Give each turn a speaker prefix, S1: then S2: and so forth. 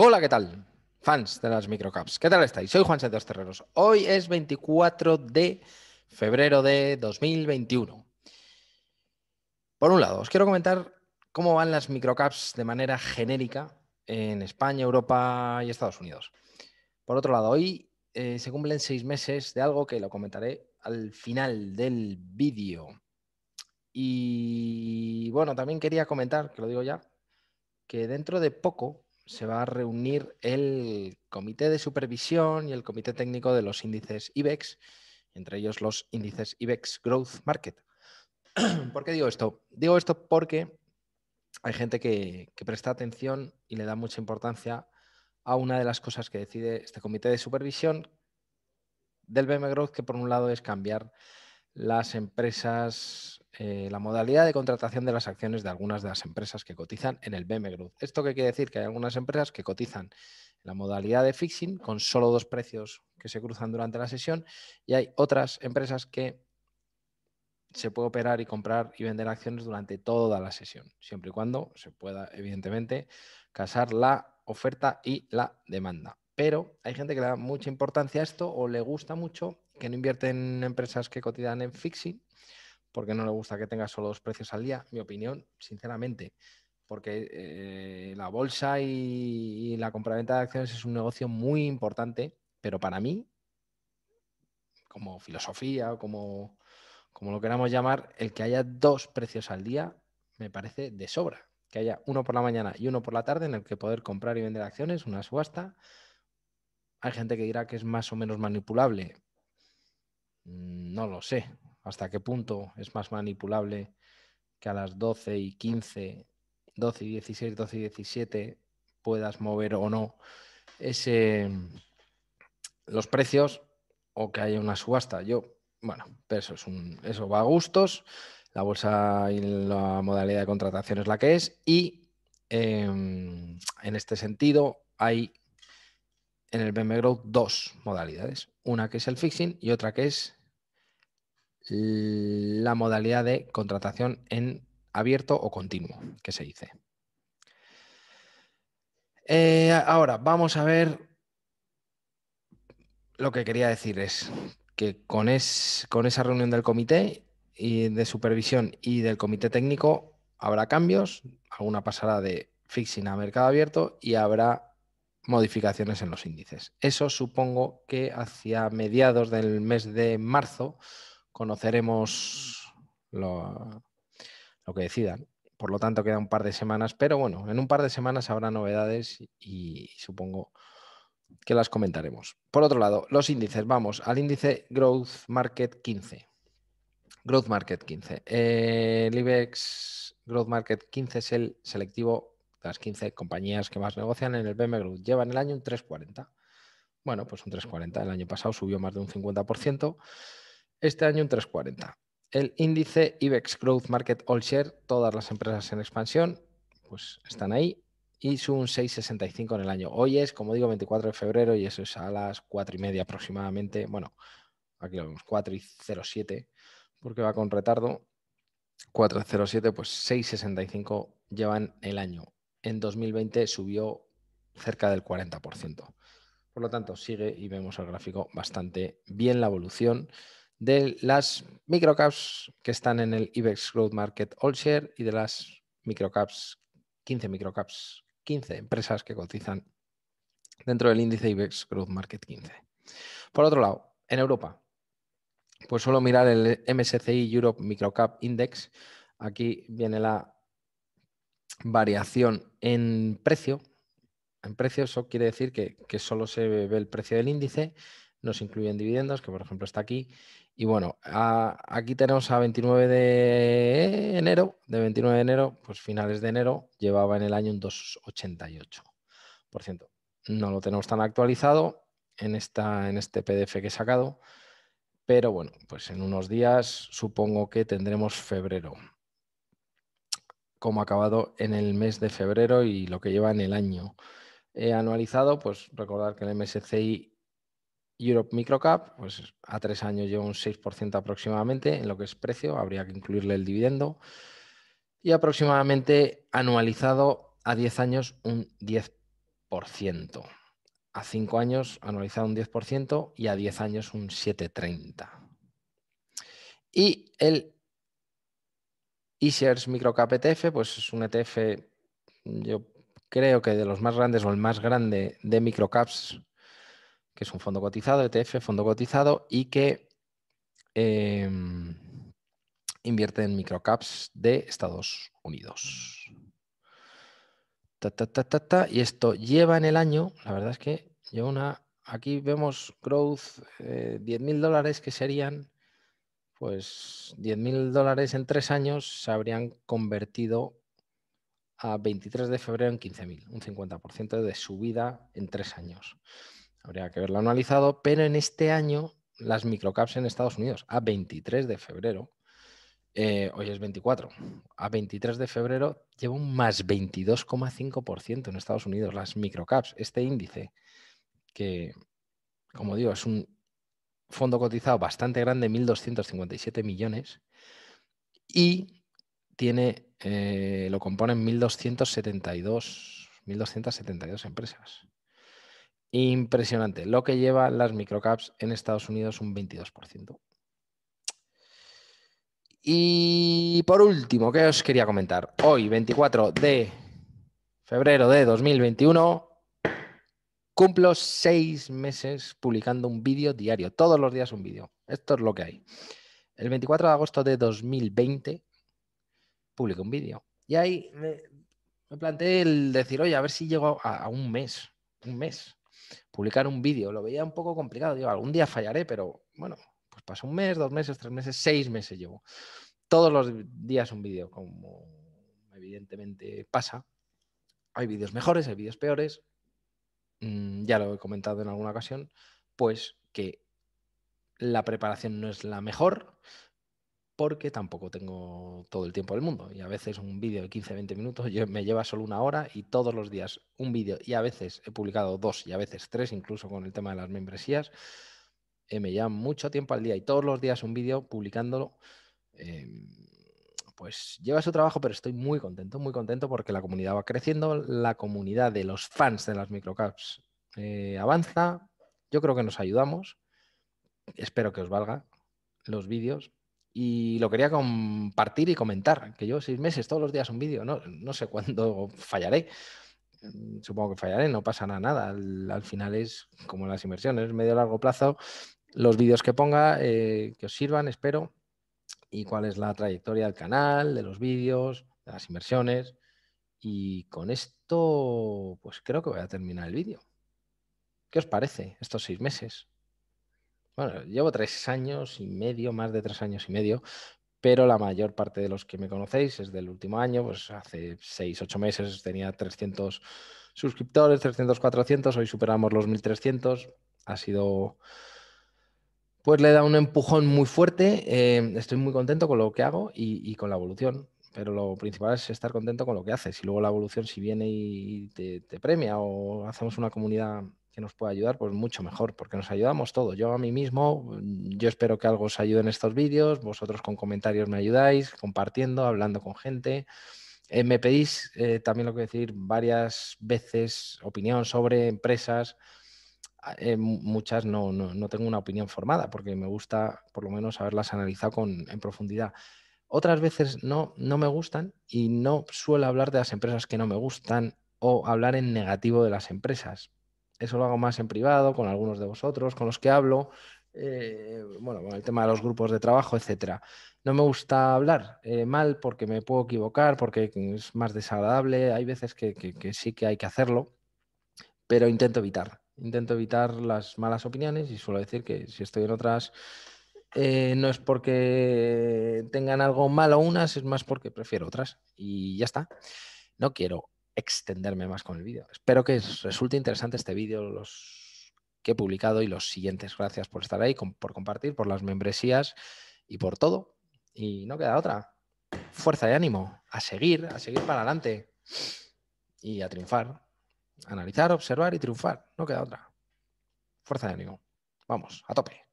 S1: Hola, ¿qué tal? Fans de las microcaps. ¿Qué tal estáis? Soy Juan Santos Terreros. Hoy es 24 de febrero de 2021. Por un lado, os quiero comentar cómo van las microcaps de manera genérica en España, Europa y Estados Unidos. Por otro lado, hoy eh, se cumplen seis meses de algo que lo comentaré al final del vídeo. Y bueno, también quería comentar, que lo digo ya, que dentro de poco se va a reunir el Comité de Supervisión y el Comité Técnico de los índices IBEX, entre ellos los índices IBEX Growth Market. ¿Por qué digo esto? Digo esto porque hay gente que, presta atención y le da mucha importancia a una de las cosas que decide este Comité de Supervisión del BM Growth, que por un lado es cambiar las empresas eh, la modalidad de contratación de las acciones de algunas de las empresas que cotizan en el BM Group. ¿Esto qué quiere decir? Que hay algunas empresas que cotizan la modalidad de fixing con solo dos precios que se cruzan durante la sesión y hay otras empresas que se puede operar y comprar y vender acciones durante toda la sesión, siempre y cuando se pueda, evidentemente, casar la oferta y la demanda. Pero hay gente que le da mucha importancia a esto o le gusta mucho, que no invierte en empresas que cotizan en fixing porque no le gusta que tenga solo dos precios al día, mi opinión, sinceramente, porque eh, la bolsa y, la compraventa de acciones es un negocio muy importante, pero para mí, como filosofía o como, como lo queramos llamar, el que haya dos precios al día me parece de sobra. Que haya uno por la mañana y uno por la tarde en el que poder comprar y vender acciones, una subasta. Hay gente que dirá que es más o menos manipulable. Mm, no lo sé hasta qué punto es más manipulable que a las 12 y 15, 12 y 16, 12 y 17 puedas mover o no ese, los precios o que haya una subasta. Yo, bueno, eso, es eso va a gustos, la bolsa y la modalidad de contratación es la que es y em, en este sentido hay en el BM dos modalidades, una que es el fixing y otra que es la modalidad de contratación en abierto o continuo, que se dice. Eh, ahora, vamos a ver lo que quería decir es que con, esa reunión del comité y de supervisión y del comité técnico habrá cambios, alguna pasará de fixing a mercado abierto y habrá modificaciones en los índices. Eso supongo que hacia mediados del mes de marzo conoceremos lo, que decidan. Por lo tanto, queda un par de semanas, pero bueno, en un par de semanas habrá novedades y, supongo que las comentaremos. Por otro lado, los índices. Vamos al índice Growth Market 15. Growth Market 15. el IBEX Growth Market 15 es el selectivo de las 15 compañías que más negocian en el BM Group. Llevan el año un 340. Bueno, pues un 340. El año pasado subió más de un 50% este año un 3,40. El índice IBEX Growth Market All Share, todas las empresas en expansión, pues están ahí y sube un 6,65 en el año. Hoy es, como digo, 24 de febrero y eso es a las 4 y media aproximadamente. Bueno, aquí lo vemos, 4 y 07, porque va con retardo. 4,07, pues 6,65 llevan el año. En 2020 subió cerca del 40%. Por lo tanto, sigue y vemos el gráfico bastante bien la evolución de las microcaps que están en el IBEX Growth Market All Share y de las microcaps, 15 microcaps, 15 empresas que cotizan dentro del índice IBEX Growth Market 15. Por otro lado, en Europa, pues solo mirar el MSCI Europe Microcap Index. Aquí viene la variación en precio. En precio eso quiere decir que, que solo se ve el precio del índice nos incluyen dividendos, que por ejemplo está aquí. Y bueno, aquí tenemos a 29 de enero, de 29 de enero, pues finales de enero, llevaba en el año un 2,88%. No lo tenemos tan actualizado en, esta, en este PDF que he sacado, pero bueno, pues en unos días supongo que tendremos febrero, como acabado en el mes de febrero y lo que lleva en el año. anualizado, pues recordar que el MSCI Europe Microcap, pues a tres años lleva un 6% aproximadamente en lo que es precio, habría que incluirle el dividendo. Y aproximadamente anualizado a 10 años un 10%. A 5 años anualizado un 10% y a 10 años un 7,30%. Y el Micro Microcap ETF, pues es un ETF, yo creo que de los más grandes o el más grande de microcaps que es un fondo cotizado, ETF, fondo cotizado, y que em, invierte en microcaps de Estados Unidos. y esto lleva en el año, la verdad es que lleva una, aquí vemos growth eh, 10.000 dólares que serían, pues 10.000 dólares en tres años se habrían convertido a 23 de febrero en 15.000, un 50% de subida en tres años habría que haberlo analizado, pero en este año las microcaps en Estados Unidos, a 23 de febrero, eh, hoy es 24, a 23 de febrero lleva un más 22,5% en Estados Unidos las microcaps, este índice que, como digo, es un fondo cotizado bastante grande, 1.257 millones, y tiene, eh, lo componen 1.272, 1.272 empresas. Impresionante. Lo que lleva las microcaps en Estados Unidos un 22%. Y por último, ¿qué os quería comentar? Hoy, 24 de febrero de 2021, cumplo seis meses publicando un vídeo diario, todos los días un vídeo. Esto es lo que hay. El 24 de agosto de 2020 publico un vídeo. Y ahí me, planteé el decir, oye, a ver si llego a un mes, un mes publicar un vídeo. Lo veía un poco complicado, digo, algún día fallaré, pero bueno, pues pasó un mes, dos meses, tres meses, seis meses llevo. Todos los días un vídeo, como evidentemente pasa. Hay vídeos mejores, hay vídeos peores. Mm, ya lo he comentado en alguna ocasión, pues que la preparación no es la mejor, porque tampoco tengo todo el tiempo del mundo. Y a veces un vídeo de 15, 20 minutos me lleva solo una hora y todos los días un vídeo y a veces he publicado dos y a veces tres, incluso con el tema de las membresías, eh, me lleva mucho tiempo al día y todos los días un vídeo publicándolo. Em, pues lleva su trabajo, pero estoy muy contento, muy contento porque la comunidad va creciendo, la comunidad de los fans de las microcaps eh, avanza, yo creo que nos ayudamos, espero que os valga los vídeos, y lo quería compartir y comentar, que yo seis meses, todos los días un vídeo, no, sé cuándo fallaré. Mm, supongo que fallaré, no pasa nada. Al, final es como las inversiones, medio largo plazo, los vídeos que ponga, eh, que os sirvan, espero, y cuál es la trayectoria del canal, de los vídeos, de las inversiones. Y con esto, pues creo que voy a terminar el vídeo. ¿Qué os parece estos seis meses? bueno, llevo tres años y medio, más de tres años y medio, pero la mayor parte de los que me conocéis es del último año, pues hace seis, ocho meses tenía 300 suscriptores, 300, 400, hoy superamos los 1300, ha sido... Pues le da un empujón muy fuerte, eh, estoy muy contento con lo que hago y, con la evolución pero lo principal es estar contento con lo que haces. Y luego la evolución, si viene y te premia o hacemos una comunidad que nos pueda ayudar, pues mucho mejor, porque nos ayudamos todos. Yo a mí mismo, yo espero que algo os ayude en estos vídeos, vosotros con comentarios me ayudáis, compartiendo, hablando con gente. Eh, me pedís eh, también lo que decir varias veces opinión sobre empresas. Ah, eh, muchas no, no, tengo una opinión formada porque me gusta por lo menos haberlas analizado en profundidad. Otras veces no, no me gustan y no suelo hablar de las empresas que no me gustan o hablar en negativo de las empresas. Eso lo hago más en privado, con algunos de vosotros, con los que hablo, eh, bueno, con el tema de los grupos de trabajo, etcétera. No me gusta hablar eh, mal porque me puedo equivocar, porque es más desagradable. Hay veces que, sí que hay que hacerlo, pero intento evitar. Intento evitar las malas opiniones y suelo decir que si estoy en otras eh, no es porque tengan algo malo unas, es más porque prefiero otras. Y ya está. No quiero extenderme más con el vídeo. Espero que os resulte interesante este vídeo, los que he publicado y los siguientes. Gracias por estar ahí, por compartir, por las membresías y por todo. Y no queda otra. Fuerza y ánimo. A seguir, a seguir para adelante. Y a triunfar. Analizar, observar y triunfar. No queda otra. Fuerza y ánimo. Vamos, a tope.